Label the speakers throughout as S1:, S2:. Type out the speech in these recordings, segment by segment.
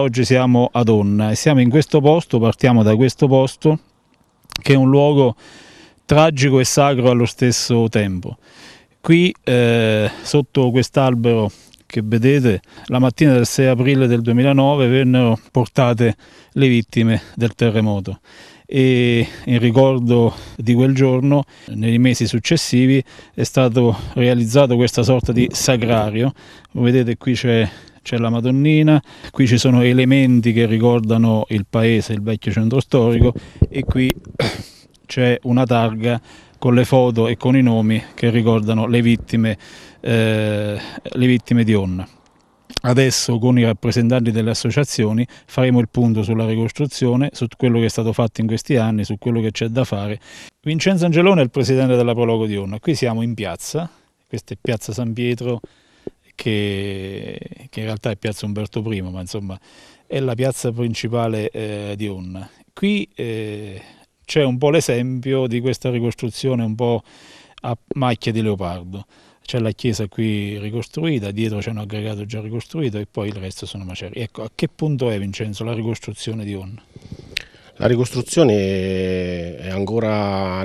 S1: Oggi siamo ad Onna e siamo in questo posto, partiamo da questo posto che è un luogo tragico e sacro allo stesso tempo. Qui eh, sotto quest'albero che vedete la mattina del 6 aprile del 2009 vennero portate le vittime del terremoto e in ricordo di quel giorno, nei mesi successivi, è stato realizzato questa sorta di sagrario. Come vedete qui c'è c'è la Madonnina, qui ci sono elementi che ricordano il paese, il vecchio centro storico e qui c'è una targa con le foto e con i nomi che ricordano le vittime, eh, le vittime di Onna. Adesso con i rappresentanti delle associazioni faremo il punto sulla ricostruzione, su quello che è stato fatto in questi anni, su quello che c'è da fare. Vincenzo Angelone è il presidente della Prologo di Onna. Qui siamo in piazza, questa è Piazza San Pietro, che, che in realtà è piazza Umberto I, ma insomma è la piazza principale eh, di Onna. Qui eh, c'è un po' l'esempio di questa ricostruzione un po' a macchia di leopardo. C'è la chiesa qui ricostruita, dietro c'è un aggregato già ricostruito e poi il resto sono macerie. Ecco, a che punto è Vincenzo la ricostruzione di Onna?
S2: La ricostruzione è ancora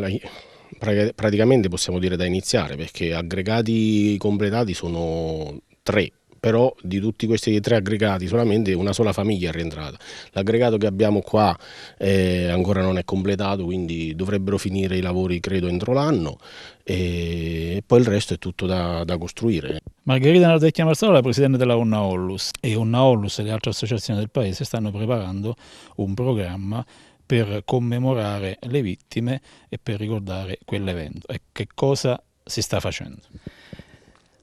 S2: praticamente possiamo dire da iniziare perché aggregati completati sono tre però di tutti questi tre aggregati solamente una sola famiglia è rientrata. L'aggregato che abbiamo qua eh, ancora non è completato, quindi dovrebbero finire i lavori credo entro l'anno e poi il resto è tutto da, da costruire.
S1: Margherita Nardecchia Marsala è la presidente della Onna Ollus e Onna Ollus e le altre associazioni del paese stanno preparando un programma per commemorare le vittime e per ricordare quell'evento. E che cosa si sta facendo?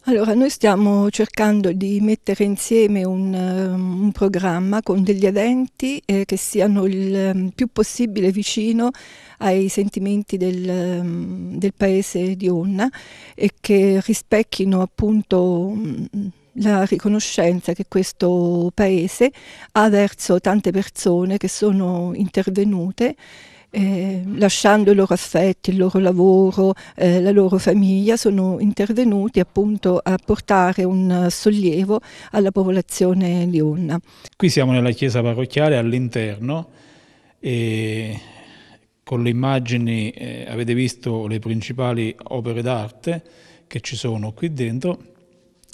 S3: Allora, noi stiamo cercando di mettere insieme un, um, un programma con degli eventi eh, che siano il um, più possibile vicino ai sentimenti del, um, del paese di Onna e che rispecchino appunto la riconoscenza che questo paese ha verso tante persone che sono intervenute eh, lasciando i loro affetti, il loro lavoro, eh, la loro famiglia, sono intervenuti appunto a portare un sollievo alla popolazione lionna.
S1: Qui siamo nella chiesa parrocchiale all'interno e con le immagini eh, avete visto le principali opere d'arte che ci sono qui dentro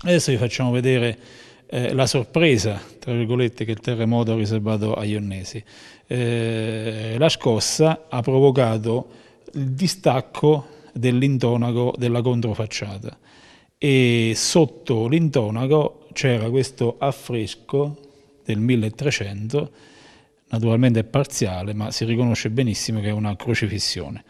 S1: Adesso vi facciamo vedere eh, la sorpresa, tra virgolette, che il terremoto ha riservato agli onnesi. Eh, la scossa ha provocato il distacco dell'intonaco della controfacciata e sotto l'intonaco c'era questo affresco del 1300, naturalmente
S3: parziale, ma si riconosce benissimo che è una crocifissione.